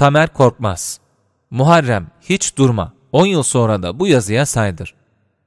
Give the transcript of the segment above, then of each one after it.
Tamer Korkmaz Muharrem hiç durma 10 yıl sonra da bu yazıya saydır.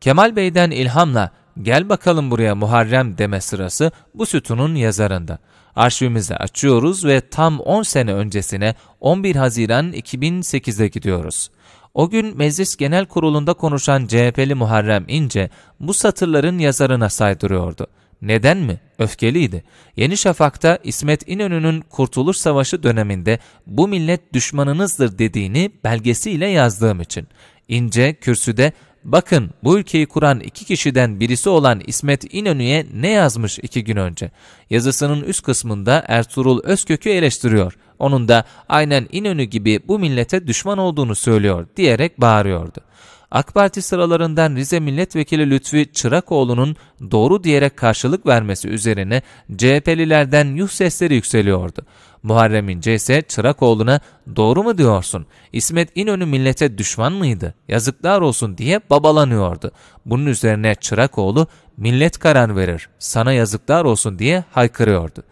Kemal Bey'den ilhamla gel bakalım buraya Muharrem deme sırası bu sütunun yazarında. Arşivimizi açıyoruz ve tam 10 sene öncesine 11 Haziran 2008'de gidiyoruz. O gün Meclis Genel Kurulu'nda konuşan CHP'li Muharrem İnce bu satırların yazarına saydırıyordu. Neden mi? Öfkeliydi. Yeni Şafak'ta İsmet İnönü'nün Kurtuluş Savaşı döneminde bu millet düşmanınızdır dediğini belgesiyle yazdığım için. İnce kürsüde bakın bu ülkeyi kuran iki kişiden birisi olan İsmet İnönü'ye ne yazmış iki gün önce? Yazısının üst kısmında Ertuğrul Özkök'ü eleştiriyor. Onun da aynen İnönü gibi bu millete düşman olduğunu söylüyor diyerek bağırıyordu. AK Parti sıralarından Rize Milletvekili Lütfi Çırakoğlu'nun doğru diyerek karşılık vermesi üzerine CHP'lilerden yuh sesleri yükseliyordu. Muharrem İnce ise Çırakoğlu'na doğru mu diyorsun? İsmet İnönü millete düşman mıydı? Yazıklar olsun diye babalanıyordu. Bunun üzerine Çırakoğlu millet karar verir, sana yazıklar olsun diye haykırıyordu.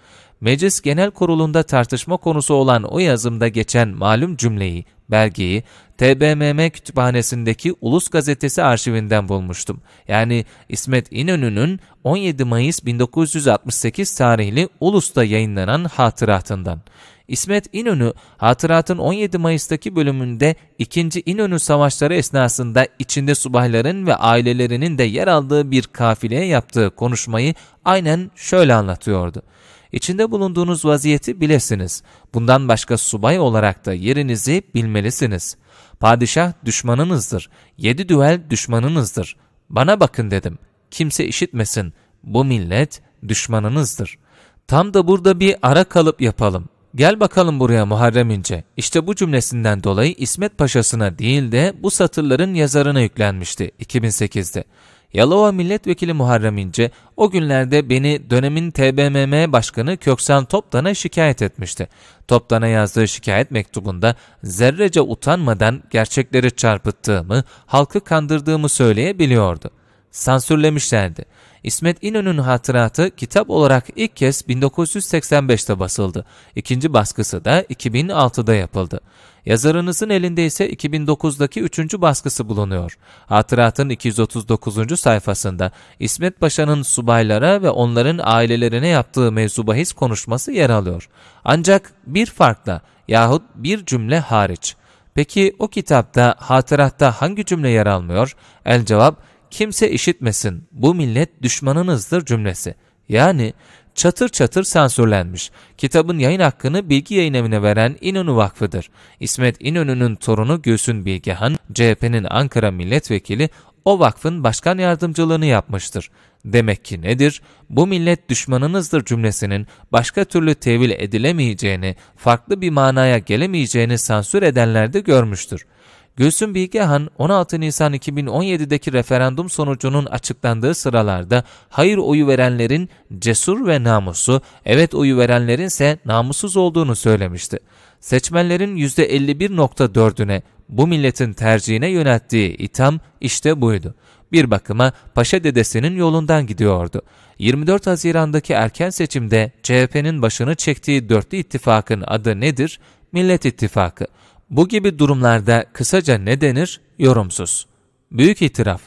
Meclis Genel Kurulu'nda tartışma konusu olan o yazımda geçen malum cümleyi Belgeyi TBMM kütüphanesindeki Ulus Gazetesi arşivinden bulmuştum. Yani İsmet İnönü'nün 17 Mayıs 1968 tarihli Ulus'ta yayınlanan hatıratından. İsmet İnönü, hatıratın 17 Mayıs'taki bölümünde 2. İnönü Savaşları esnasında içinde subayların ve ailelerinin de yer aldığı bir kafileye yaptığı konuşmayı aynen şöyle anlatıyordu. İçinde bulunduğunuz vaziyeti bilesiniz. Bundan başka subay olarak da yerinizi bilmelisiniz. Padişah düşmanınızdır. Yedi düvel düşmanınızdır. Bana bakın dedim. Kimse işitmesin. Bu millet düşmanınızdır. Tam da burada bir ara kalıp yapalım. Gel bakalım buraya Muharrem İnce. İşte bu cümlesinden dolayı İsmet Paşa'sına değil de bu satırların yazarına yüklenmişti 2008'de. Yalova Milletvekili Muharrem İnce o günlerde beni dönemin TBMM Başkanı Köksal Toptan'a şikayet etmişti. Toptan'a yazdığı şikayet mektubunda zerrece utanmadan gerçekleri çarpıttığımı, halkı kandırdığımı söyleyebiliyordu sansürlemişlerdi. İsmet İnönü'nün hatıratı kitap olarak ilk kez 1985'te basıldı. İkinci baskısı da 2006'da yapıldı. Yazarınızın elinde ise 2009'daki üçüncü baskısı bulunuyor. Hatıratın 239. sayfasında İsmet Paşa'nın subaylara ve onların ailelerine yaptığı mevzu bahis konuşması yer alıyor. Ancak bir farkla yahut bir cümle hariç. Peki o kitapta hatıratta hangi cümle yer almıyor? El cevap kimse işitmesin, bu millet düşmanınızdır cümlesi. Yani çatır çatır sansürlenmiş. Kitabın yayın hakkını bilgi yayın evine veren İnönü Vakfı'dır. İsmet İnönü'nün torunu Gülsün Bilgehan, CHP'nin Ankara milletvekili o vakfın başkan yardımcılığını yapmıştır. Demek ki nedir? Bu millet düşmanınızdır cümlesinin başka türlü tevil edilemeyeceğini, farklı bir manaya gelemeyeceğini sansür edenler de görmüştür. Gülsüm Bilgehan 16 Nisan 2017'deki referandum sonucunun açıklandığı sıralarda hayır oyu verenlerin cesur ve namusu, evet oyu verenlerin ise namussuz olduğunu söylemişti. Seçmenlerin %51.4'üne bu milletin tercihine yönelttiği itham işte buydu. Bir bakıma paşa dedesinin yolundan gidiyordu. 24 Haziran'daki erken seçimde CHP'nin başını çektiği dörtlü ittifakın adı nedir? Millet İttifakı. Bu gibi durumlarda kısaca ne denir? Yorumsuz. Büyük itiraf.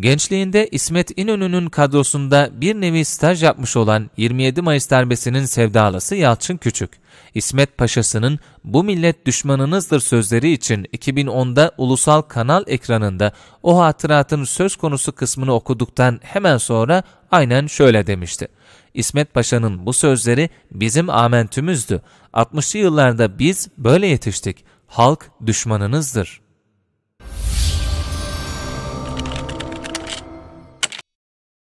Gençliğinde İsmet İnönü'nün kadrosunda bir nevi staj yapmış olan 27 Mayıs darbesinin sevdalısı Yalçın Küçük, İsmet Paşa'sının bu millet düşmanınızdır sözleri için 2010'da ulusal kanal ekranında o hatıratın söz konusu kısmını okuduktan hemen sonra aynen şöyle demişti. İsmet Paşa'nın bu sözleri bizim amentümüzdü. 60'lı yıllarda biz böyle yetiştik halk düşmanınızdır.